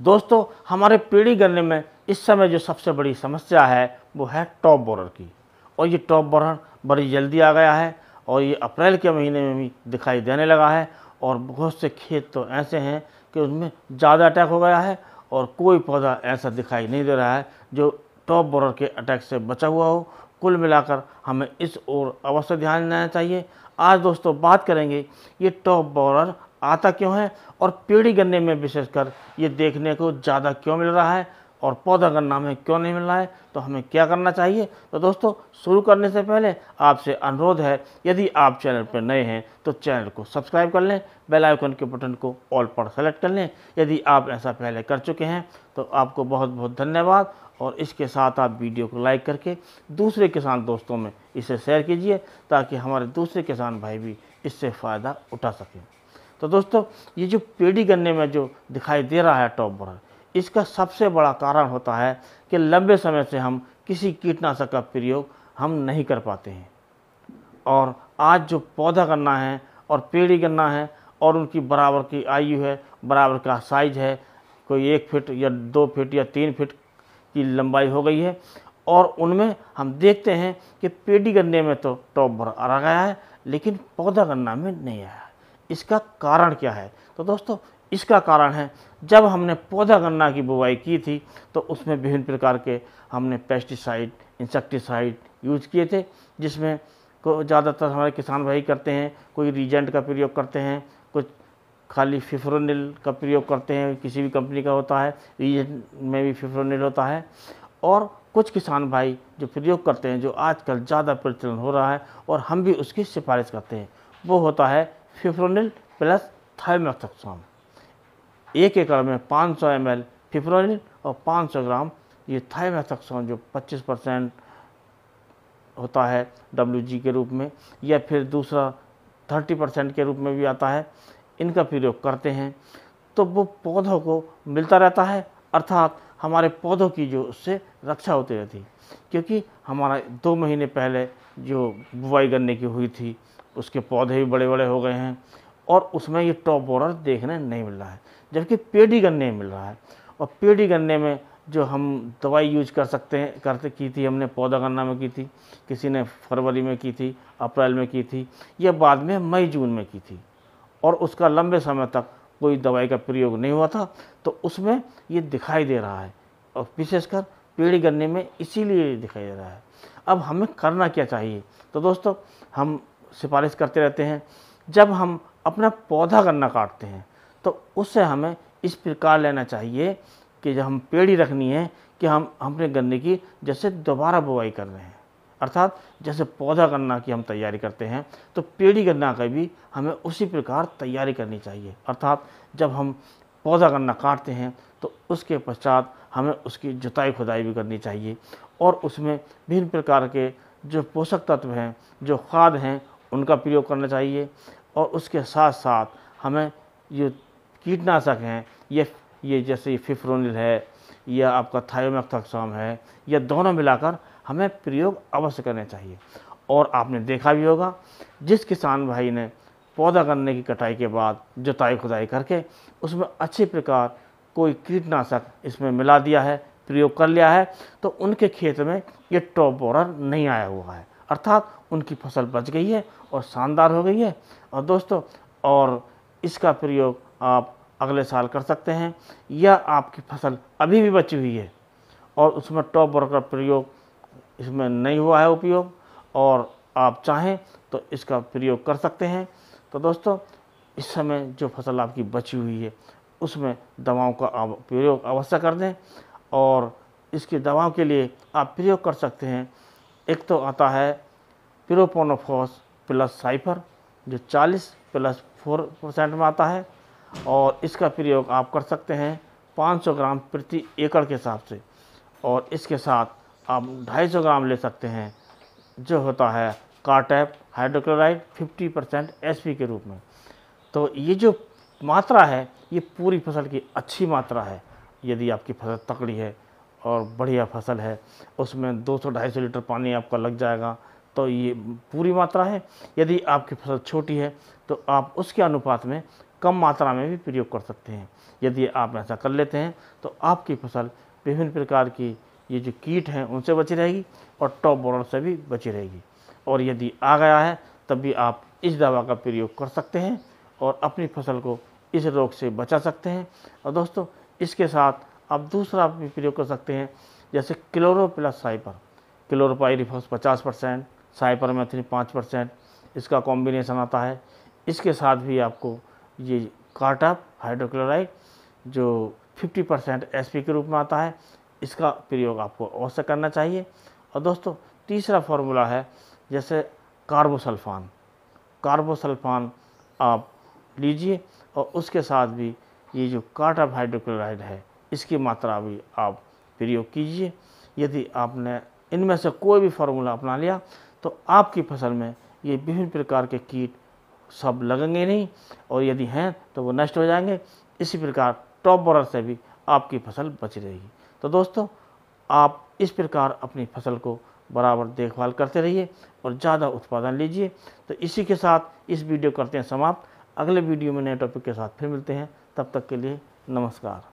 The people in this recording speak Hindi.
दोस्तों हमारे पीढ़ी गन्ने में इस समय जो सबसे बड़ी समस्या है वो है टॉप बोरर की और ये टॉप बोरर बड़ी जल्दी आ गया है और ये अप्रैल के महीने में भी दिखाई देने लगा है और बहुत से खेत तो ऐसे हैं कि उनमें ज़्यादा अटैक हो गया है और कोई पौधा ऐसा दिखाई नहीं दे रहा है जो टॉप बोरर के अटैक से बचा हुआ हो कुल मिलाकर हमें इस ओर अवश्य ध्यान देना चाहिए आज दोस्तों बात करेंगे ये टॉप बोरर आता क्यों है और पेड़ी गन्ने में विशेषकर ये देखने को ज़्यादा क्यों मिल रहा है और पौधा गन्ना में क्यों नहीं मिल रहा है तो हमें क्या करना चाहिए तो दोस्तों शुरू करने से पहले आपसे अनुरोध है यदि आप चैनल पर नए हैं तो चैनल को सब्सक्राइब कर लें बेल आइकन के बटन को ऑल पर सेलेक्ट कर लें यदि आप ऐसा पहले कर चुके हैं तो आपको बहुत बहुत धन्यवाद और इसके साथ आप वीडियो को लाइक करके दूसरे किसान दोस्तों में इसे शेयर कीजिए ताकि हमारे दूसरे किसान भाई भी इससे फ़ायदा उठा सकें तो दोस्तों ये जो पेडी गन्ने में जो दिखाई दे रहा है टॉप बर इसका सबसे बड़ा कारण होता है कि लंबे समय से हम किसी कीटनाशक का प्रयोग हम नहीं कर पाते हैं और आज जो पौधा गन्ना है और पेड़ी गन्ना है और उनकी बराबर की आयु है बराबर का साइज है कोई एक फिट या दो फिट या तीन फिट की लंबाई हो गई है और उनमें हम देखते हैं कि पेड़ी गन्ने में तो टॉप बर आ गया है लेकिन पौधा गन्ना में नहीं आया इसका कारण क्या है तो दोस्तों इसका कारण है जब हमने पौधा गन्ना की बुवाई की थी तो उसमें विभिन्न प्रकार के हमने पेस्टिसाइड इंसेक्टिसाइड यूज किए थे जिसमें को ज़्यादातर हमारे किसान भाई करते हैं कोई रीजेंट का प्रयोग करते हैं कुछ खाली फिफ्रोनिल का प्रयोग करते हैं किसी भी कंपनी का होता है रीजेंट में भी फिफ्रोनिल होता है और कुछ किसान भाई जो प्रयोग करते हैं जो आजकल ज़्यादा प्रचलन हो रहा है और हम भी उसकी सिफारिश करते हैं वो होता है फिफ्रोनिल प्लस थायमेथोक्सोन एक एकड़ में 500 सौ एम फिफ्रोनिल और 500 ग्राम ये थायमेथोक्सोन जो 25 परसेंट होता है डब्ल्यू के रूप में या फिर दूसरा 30 परसेंट के रूप में भी आता है इनका प्रयोग करते हैं तो वो पौधों को मिलता रहता है अर्थात हमारे पौधों की जो उससे रक्षा होती रहती क्योंकि हमारा दो महीने पहले जो बुवाई गन्ने की हुई थी उसके पौधे भी बड़े बड़े हो गए हैं और उसमें ये टॉप बॉर्डर देखने नहीं मिल रहा है जबकि पेडी गन्ने मिल रहा है और पेडी गन्ने में जो हम दवाई यूज कर सकते हैं करते की थी हमने पौधा गन्ना में की थी किसी ने फरवरी में की थी अप्रैल में की थी या बाद में मई जून में की थी और उसका लंबे समय तक कोई दवाई का प्रयोग नहीं हुआ था तो उसमें ये दिखाई दे रहा है और विशेषकर पेड़ी गन्ने में इसीलिए दिखाई दे रहा है अब हमें करना क्या चाहिए तो दोस्तों हम सिफारिश करते रहते हैं जब हम अपना पौधा गन्ना काटते हैं तो उससे हमें इस प्रकार लेना चाहिए कि जब हम पेड़ी रखनी है कि हम अपने गन्ने की जैसे दोबारा बुआई कर रहे हैं अर्थात जैसे पौधा गन्ना की हम तैयारी करते हैं तो पेड़ी गन्ना का भी हमें उसी प्रकार तैयारी करनी चाहिए अर्थात जब हम पौधा गन्ना काटते हैं तो उसके पश्चात हमें उसकी जुताई खुदाई भी करनी चाहिए और उसमें भिन्न प्रकार के जो पोषक तत्व हैं जो खाद हैं उनका प्रयोग करना चाहिए और उसके साथ साथ हमें जो कीटनाशक हैं ये ये जैसे फिफ्रोनिल है या आपका थायोमेक्थाक्साम है या दोनों मिलाकर हमें प्रयोग अवश्य करने चाहिए और आपने देखा भी होगा जिस किसान भाई ने पौधा करने की कटाई के बाद जुताई खुदाई करके उसमें अच्छे प्रकार कोई कीटनाशक इसमें मिला दिया है प्रयोग कर लिया है तो उनके खेत में ये टॉप बोरर नहीं आया हुआ है अर्थात उनकी फसल बच गई है और शानदार हो गई है और दोस्तों और इसका प्रयोग आप अगले साल कर सकते हैं या आपकी फसल अभी भी बची हुई है और उसमें टॉप बॉर का प्रयोग इसमें नहीं हुआ है उपयोग और आप चाहें तो इसका प्रयोग कर सकते हैं तो दोस्तों इस समय जो फसल आपकी बची हुई है उसमें दवाओं का प्रयोग अवश्य कर दें और इसकी दवाओं के लिए आप प्रयोग कर सकते हैं एक तो आता है प्योरोपोनोफॉस प्लस साइफर जो 40 प्लस फोर परसेंट में आता है और इसका प्रयोग आप कर सकते हैं 500 ग्राम प्रति एकड़ के हिसाब से और इसके साथ आप 250 ग्राम ले सकते हैं जो होता है कार्टैप हाइड्रोक्लोराइड 50 परसेंट एस के रूप में तो ये जो मात्रा है ये पूरी फसल की अच्छी मात्रा है यदि आपकी फसल तकड़ी है और बढ़िया फसल है उसमें 200-250 लीटर पानी आपका लग जाएगा तो ये पूरी मात्रा है यदि आपकी फसल छोटी है तो आप उसके अनुपात में कम मात्रा में भी प्रयोग कर सकते हैं यदि आप ऐसा कर लेते हैं तो आपकी फसल विभिन्न प्रकार की ये जो कीट हैं उनसे बची रहेगी और टॉप बोर्डर से भी बची रहेगी और यदि आ गया है तब भी आप इस दवा का प्रयोग कर सकते हैं और अपनी फसल को इस रोग से बचा सकते हैं और दोस्तों इसके साथ आप दूसरा भी प्रयोग कर सकते हैं जैसे क्लोरो प्लस साइपर क्लोरोपाइरिफॉस पचास परसेंट साइपर मैथिन पाँच परसेंट इसका कॉम्बिनेशन आता है इसके साथ भी आपको ये कार्टअप हाइड्रोक्लोराइड जो 50 परसेंट एस के रूप में आता है इसका प्रयोग आपको अवश्य करना चाहिए और दोस्तों तीसरा फार्मूला है जैसे कार्बोसल्फान कार्बोसल्फान आप लीजिए और उसके साथ भी ये जो कार्टअप हाइड्रोक्लोराइड है इसकी मात्रा भी आप प्रयोग कीजिए यदि आपने इनमें से कोई भी फार्मूला अपना लिया तो आपकी फसल में ये विभिन्न प्रकार के कीट सब लगेंगे नहीं और यदि हैं तो वो नष्ट हो जाएंगे इसी प्रकार टॉप बॉर्डर से भी आपकी फसल बच रहेगी तो दोस्तों आप इस प्रकार अपनी फसल को बराबर देखभाल करते रहिए और ज़्यादा उत्पादन लीजिए तो इसी के साथ इस वीडियो करते हैं समाप्त अगले वीडियो में नए टॉपिक के साथ फिर मिलते हैं तब तक के लिए नमस्कार